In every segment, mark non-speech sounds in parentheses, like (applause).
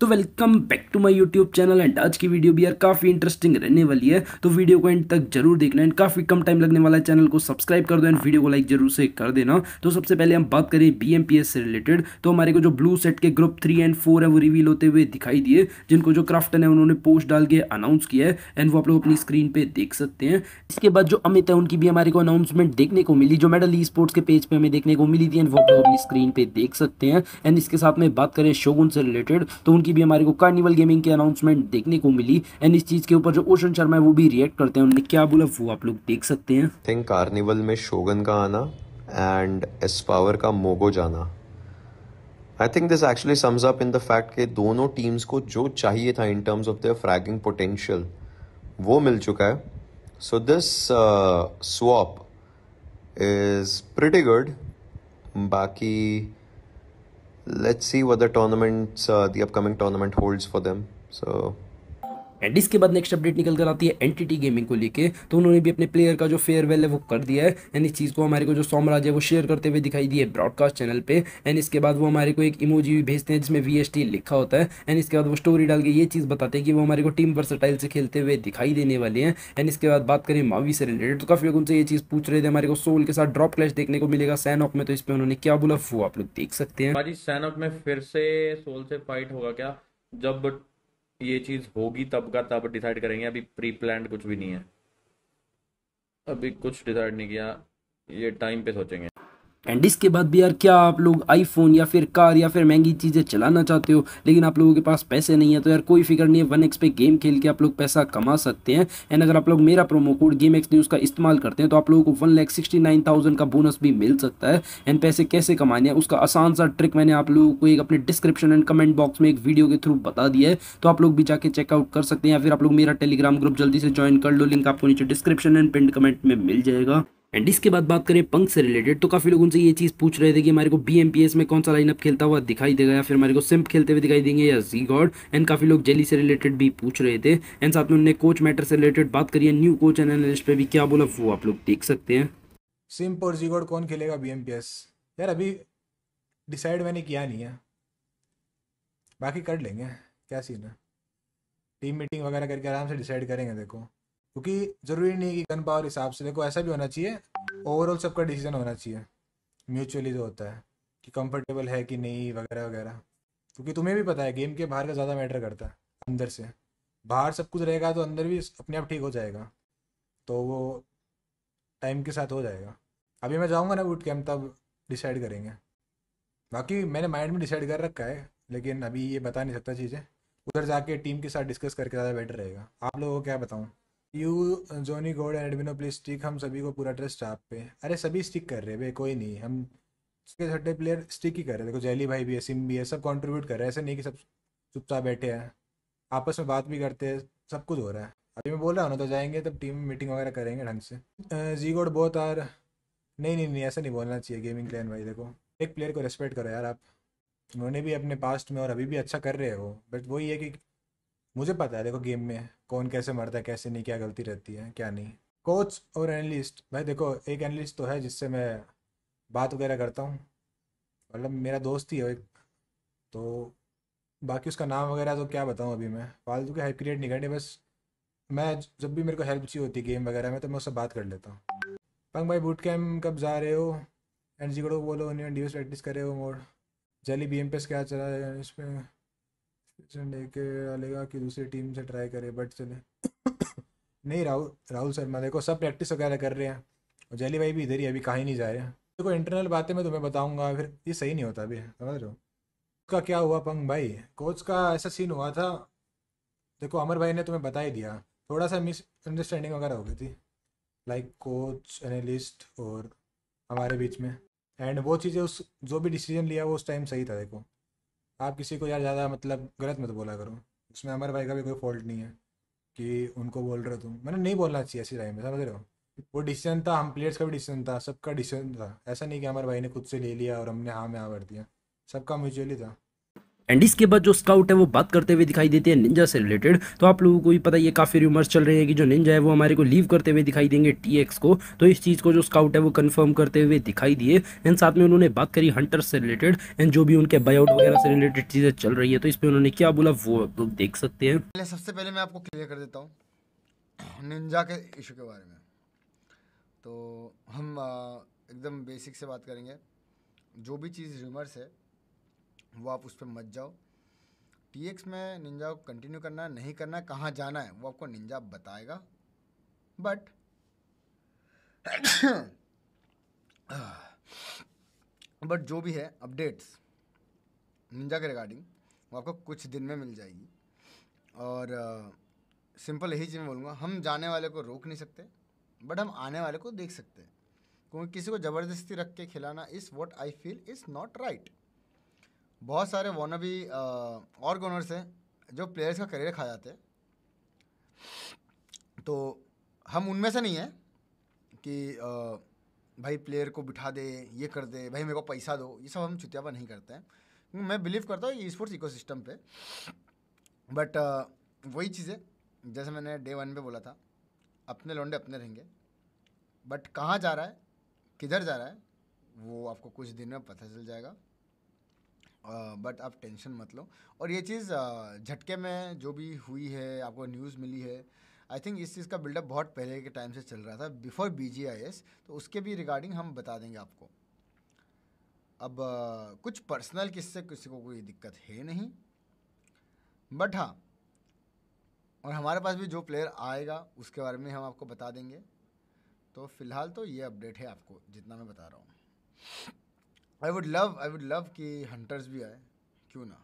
तो welcome back to my YouTube channel and आज की वीडियो भी यार काफ़ी इंटरेस्टिंग रहने वाली है तो वीडियो को एंड तक जरूर देखना एंड काफ़ी कम टाइम लगने वाला है चैनल को सब्सक्राइब कर दो एंड वीडियो को लाइक जरूर से कर देना तो सबसे पहले हम बात करें बी से रिलेटेड तो हमारे को जो ब्लू सेट के ग्रुप थ्री एंड फोर है वो रिवील होते हुए दिखाई दिए जिनको जो क्राफ्टन है उन्होंने पोस्ट डाल के अनाउंस किया है एंड वो आप लोग अपनी स्क्रीन पर देख सकते हैं इसके बाद जो अमित है उनकी भी हमारे को अनाउंसमेंट देखने को मिली जो मेडल ई स्पोर्ट्स के पेज पर हमें देखने को मिली थी एंड वो आप लोग अपनी स्क्रीन पर देख सकते हैं एंड इसके साथ में बात करें शोगुन से रिलेटेड तो उनकी की भी हमारे को कार्निवल गेमिंग की अनाउंसमेंट देखने को मिली एंड इस चीज के ऊपर जो ओशन शर्मा है वो भी रिएक्ट करते हैं उन्होंने क्या बोला वो आप लोग देख सकते हैं थिंक कार्निवल में शोगन का आना एंड एस पावर का मोगो जाना I think this actually sums up in the fact कि दोनों टीम्स को जो चाहिए था in terms of their fragging potential वो मिल चुका है so this swap is pretty good बाकी let's see what the tournaments, uh, the upcoming tournament holds for them. So and इसके बाद नेक्स्ट अपडेट निकल कर आती है एनटीटी गेमिंग को लेकर तो उन्होंने भी अपने प्लेयर का जो फेयरवेल है वो कर दिया है एंड इस चीज़ को हमारे को जो सोमराज है वो शेयर करते हुए दिखाई दिए ब्रॉडकास्ट चैनल पे एंड इसके बाद वो हमारे को एक इमोजी भी भेजते हैं जिसमें वी लिखा होता है एंड इसके बाद वो स्टोरी डाल के ये चीज़ बताते हैं कि वो हमारे को टीम वर्सटाइल से खेलते हुए दिखाई देने वाले हैं एंड इसके बाद बात करें मावी से रिलेटेड तो काफ़ी लोग उनसे ये चीज़ पूछ रहे थे हमारे को सोल के साथ ड्रॉप क्लैश देखने को मिलेगा सैन में तो इस पर उन्होंने क्या बोला वो आप लोग देख सकते हैं सैन में फिर से सोल से फाइट होगा क्या जब ये चीज़ होगी तब का तब डिसाइड करेंगे अभी प्री प्लान कुछ भी नहीं है अभी कुछ डिसाइड नहीं किया ये टाइम पे सोचेंगे एंड इसके बाद भी यार क्या आप लोग आईफोन या फिर कार या फिर महंगी चीज़ें चलाना चाहते हो लेकिन आप लोगों के पास पैसे नहीं है तो यार कोई फिक्र नहीं है वन एक्स पे गेम खेल के आप लोग पैसा कमा सकते हैं एंड अगर आप लोग मेरा promo code game X news का इस्तेमाल करते हैं तो आप लोगों को one lakh sixty nine thousand का बोनस भी मिल सकता है एंड पैसे कैसे कमाने हैं उसका आसान सा ट्रिक मैंने आप लोगों को एक अपने डिस्क्रिप्शन एंड कमेंट बॉक्स में एक वीडियो के थ्रू बता दिया है तो आप लोग भी जाके चेकआउट कर सकते हैं या फिर आप लोग मेरा टेलीग्राम ग्रुप जल्दी से ज्वाइन कर लो लिंक आपको नीचे डिस्क्रिप्शन एंड पिंड कमेंट में मिल जाएगा एंड इसके बाद बात करें पंख से रिलेटेड तो काफ़ी लोग उनसे ये चीज़ पूछ रहे थे कि हमारे को बी में कौन सा लाइनअप खेलता हुआ दिखाई देगा या फिर हमारे को सिम्प खेलते हुए दिखाई देंगे या जी गॉड एंड काफ़ी लोग जेली से रिलेटेड भी पूछ रहे थे एंड साथ में उनने कोच मैटर से रिलेटेड बात करी है न्यू कोच एनालिस्ट पर भी क्या बोला वो आप लोग देख सकते हैं सिम्प और जी गॉड कौन खेलेगा बी यार अभी डिसाइड मैंने किया नहीं है बाकी कर लेंगे क्या सीन है टीम मीटिंग वगैरह करके आराम से डिसाइड करेंगे देखो क्योंकि जरूरी नहीं है कि गन पावर हिसाब से देखो ऐसा भी होना चाहिए ओवरऑल सबका डिसीजन होना चाहिए म्यूचुअली जो होता है कि कंफर्टेबल है कि नहीं वगैरह वगैरह क्योंकि तुम्हें भी पता है गेम के बाहर का ज़्यादा मैटर करता है अंदर से बाहर सब कुछ रहेगा तो अंदर भी अपने आप ठीक हो जाएगा तो वो टाइम के साथ हो जाएगा अभी मैं जाऊँगा ना बूट कैम्प तब डिसाइड करेंगे बाकी मैंने माइंड में डिसाइड कर रखा है लेकिन अभी ये बता नहीं सकता चीज़ें उधर जाके टीम के साथ डिस्कस करके ज़्यादा बेटर रहेगा आप लोगों को क्या बताऊँ यू जोनी गोड एंड एडमिनो प्लीज स्टिक हम सभी को पूरा ट्रस्ट आप पे अरे सभी स्टिक कर रहे भाई कोई नहीं हम उसके छठे प्लेयर स्टिक ही कर रहे हैं देखो जैली भाई भी है सिम भी है सब कंट्रीब्यूट कर रहे हैं ऐसे नहीं कि सब चुपचाप बैठे हैं आपस में बात भी करते हैं सब कुछ हो रहा है अभी मैं बोल रहा हूँ ना तो जाएंगे तब टीम मीटिंग वगैरह करेंगे ढंग से जी गोड बहुत आर नहीं नहीं नहीं ऐसा नहीं बोलना चाहिए गेमिंग क्लैन भाई देखो एक प्लेयर को रेस्पेक्ट करो यार आप उन्होंने भी अपने पास्ट में और अभी भी अच्छा कर रहे हो बट वही है कि मुझे पता है देखो गेम में कौन कैसे मरता है कैसे नहीं क्या गलती रहती है क्या नहीं कोच और एनालिस्ट भाई देखो एक एनालिस्ट तो है जिससे मैं बात वगैरह करता हूँ मतलब मेरा दोस्त ही है एक तो बाकी उसका नाम वगैरह तो क्या बताऊँ अभी मैं फालतू के हेल्प क्रिएट नहीं करनी बस मैं जब भी मेरे को हेल्प चाहिए होती गेम वगैरह में तो मैं उससे बात कर लेता हूँ पंग भाई बूट कैम्प कब जा रहे हो एन जी को बोलो उन्हें डी प्रैक्टिस कर रहे हो मोड जली बी एम पे क्या चला है इसमें लेके कि दूसरी टीम से ट्राई करे बट चले नहीं राहुल राहुल शर्मा देखो सब प्रैक्टिस वगैरह कर रहे हैं और जैली भाई भी इधर ही अभी ही नहीं जा रहे हैं देखो इंटरनल बातें मैं तुम्हें बताऊंगा फिर ये सही नहीं होता अभी समझ रहे हो उसका क्या हुआ पंग भाई कोच का ऐसा सीन हुआ था देखो अमर भाई ने तुम्हें बता ही दिया थोड़ा सा मिसअंडरस्टैंडिंग वगैरह हो गई थी लाइक कोच एनालिस्ट और हमारे बीच में एंड वो चीज़ें उस जो भी डिसीजन लिया वो उस टाइम सही था देखो आप किसी को यार ज़्यादा मतलब गलत मत बोला करो उसमें अमर भाई का भी कोई फॉल्ट नहीं है कि उनको बोल रहे हो तुम मैंने नहीं बोलना चाहिए ऐसी राय में समझ रहे हो वो डिसीजन था हम प्लेयर्स का भी डिसीजन था सबका डिसीजन था ऐसा नहीं कि अमर भाई ने खुद से ले लिया और हमने हाँ में हाँ भर दिया सबका म्यूचुअली था एंड इसके बाद जो स्काउट है वो बात करते हुए दिखाई देते हैं निंजा से रिलेटेड तो आप लोगों को भी पता ये काफ़ी रूमर्स चल रहे हैं कि जो निंजा है वो हमारे को लीव करते हुए दिखाई देंगे टी को तो इस चीज़ को जो स्काउट है वो कन्फर्म करते हुए दिखाई दिए एंड साथ में उन्होंने बात करी हंटर से रिलेटेड एंड जो भी उनके बायआउट वगैरह से रिलेटेड चीज़ें चल रही है तो इसमें उन्होंने क्या बोला वो आप लोग देख सकते हैं पहले सबसे पहले मैं आपको क्लियर कर देता हूँ निंजा के इशू के बारे में तो हम एकदम बेसिक से बात करेंगे जो भी चीज़ रूमर्स है वो आप उस पर मत जाओ टी एक्स में निंजा को कंटिन्यू करना है नहीं करना है कहाँ जाना है वो आपको निंजा बताएगा बट बट जो भी है अपडेट्स निंजा के रिगार्डिंग वो आपको कुछ दिन में मिल जाएगी और सिंपल यही चीज़ मैं बोलूँगा हम जाने वाले को रोक नहीं सकते बट हम आने वाले को देख सकते हैं क्योंकि किसी को ज़बरदस्ती रख के खिलाना is what I feel is not right बहुत सारे भी और गोनर्स हैं जो प्लेयर्स का करियर खा जाते हैं तो हम उनमें से नहीं हैं कि आ, भाई प्लेयर को बिठा दे ये कर दे भाई मेरे को पैसा दो ये सब हम चुतियापा नहीं करते हैं मैं बिलीव करता हूँ स्पोर्ट्स इको सिस्टम पर बट वही चीज़ें जैसे मैंने डे वन पे बोला था अपने लौंडे अपने रहेंगे बट कहाँ जा रहा है किधर जा रहा है वो आपको कुछ दिन में पता चल जाएगा बट आप टेंशन मत लो और ये चीज़ झटके में जो भी हुई है आपको न्यूज़ मिली है आई थिंक इस चीज़ का बिल्डअप बहुत पहले के टाइम से चल रहा था बिफोर बी तो उसके भी रिगार्डिंग हम बता देंगे आपको अब कुछ पर्सनल किससे किसी को कोई दिक्कत है नहीं बट हाँ और हमारे पास भी जो प्लेयर आएगा उसके बारे में हम आपको बता देंगे तो फिलहाल तो ये अपडेट है आपको जितना मैं बता रहा हूँ I would love I would love कि हंटर्स भी आए क्यों ना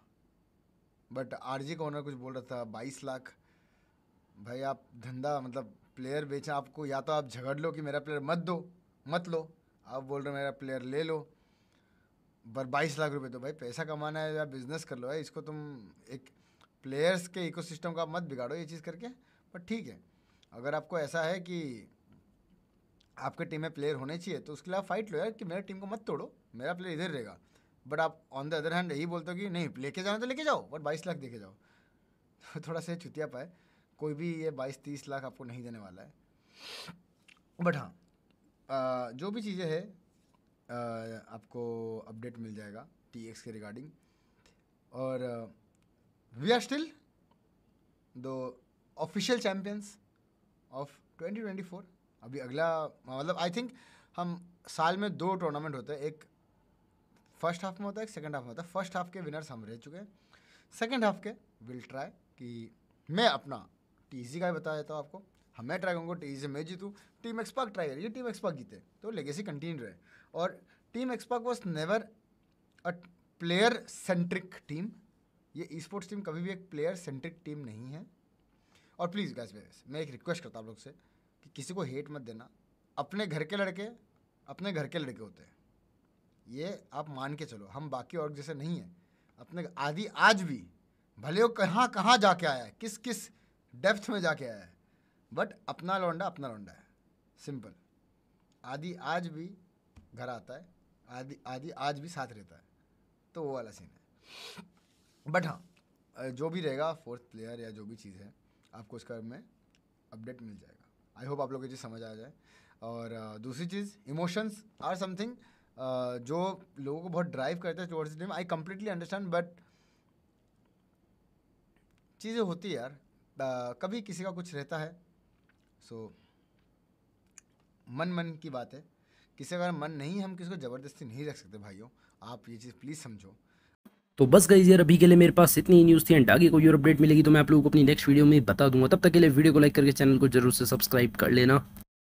बट आर जी का ओनर कुछ बोल रहा था बाईस लाख भाई आप धंधा मतलब प्लेयर बेचा आपको या तो आप झगड़ लो कि मेरा प्लेयर मत दो मत लो आप बोल रहे हो मेरा प्लेयर ले लो पर बाईस लाख रुपए तो भाई पैसा कमाना है या बिजनेस कर लो है इसको तुम एक प्लेयर्स के इकोसिस्टम का मत बिगाड़ो ये चीज़ करके बट ठीक है अगर आपको ऐसा है कि आपके टीम में प्लेयर होने चाहिए तो उसके लिए फाइट लो यार कि मेरे टीम को मत तोड़ो मेरा प्लेयर इधर रहेगा बट आप ऑन द अदर हैंड यही बोलते हो कि नहीं लेके जाना तो लेके जाओ बट बाईस लाख देके जाओ (laughs) थोड़ा सा छुतिया पाए कोई भी ये बाईस तीस लाख आपको नहीं देने वाला है बट हाँ जो भी चीज़ें है आपको अपडेट मिल जाएगा टी एक्स के रिगार्डिंग और we are still the official champions of twenty twenty four अभी अगला मतलब आई थिंक हम साल में दो टूर्नामेंट होते हैं एक फर्स्ट हाफ में होता है एक सेकेंड हाफ में होता है फर्स्ट हाफ के विनर्स हम रह चुके हैं सेकेंड हाफ के विल ट्राई कि मैं अपना सी e का ही बता देता हूँ आपको हम हाँ, मैं ट्राई करूँगा टीजी e से मैं जीतूँ टीम एक्सपर्ट ट्राई करिए टीम एक्सपर्ट जीते तो लेगेसी कंटिन्यू रहे और team expert was never a player centric team ये ई स्पोर्ट्स टीम कभी भी एक प्लेयर सेंट्रिक टीम नहीं है और प्लीज़ गैस मैं एक रिक्वेस्ट करता हूँ आप लोग से कि किसी को हेट मत देना अपने घर के लड़के अपने घर के लड़के होते हैं ये आप मान के चलो हम बाकी और जैसे नहीं हैं अपने आदि आज भी भले वो कहाँ कहाँ जाके आया है किस किस डेप्थ में जाके आया है बट अपना लौंडा अपना लौंडा है सिंपल आदि आज भी घर आता है आदि आदि आज भी साथ रहता है तो वो वाला सीन है बट हाँ जो भी रहेगा फोर्थ प्लेयर या जो भी चीज़ है आपको उसका में अपडेट मिल जाएगा आई होप आप लोग चीज़ समझ आ जाए और दूसरी चीज़ इमोशंस आर समथिंग जो लोगों को बहुत ड्राइव करते हैं towards dream I completely understand but चीज़ें होती है यार कभी किसी का कुछ रहता है सो मन मन की बात है किसी का मन नहीं हम किसी को ज़बरदस्ती नहीं रख सकते भाइयों आप ये चीज़ प्लीज़ समझो तो बस गई यार अभी के लिए मेरे पास इतनी न्यूज़ थी एंड आगे कोई और अपडेट मिलेगी तो मैं आप लोगों को अपनी नेक्स्ट वीडियो में बता दूंगा तब तक के लिए वीडियो को लाइक करके चैनल को जरूर से सब्सक्राइब कर लेना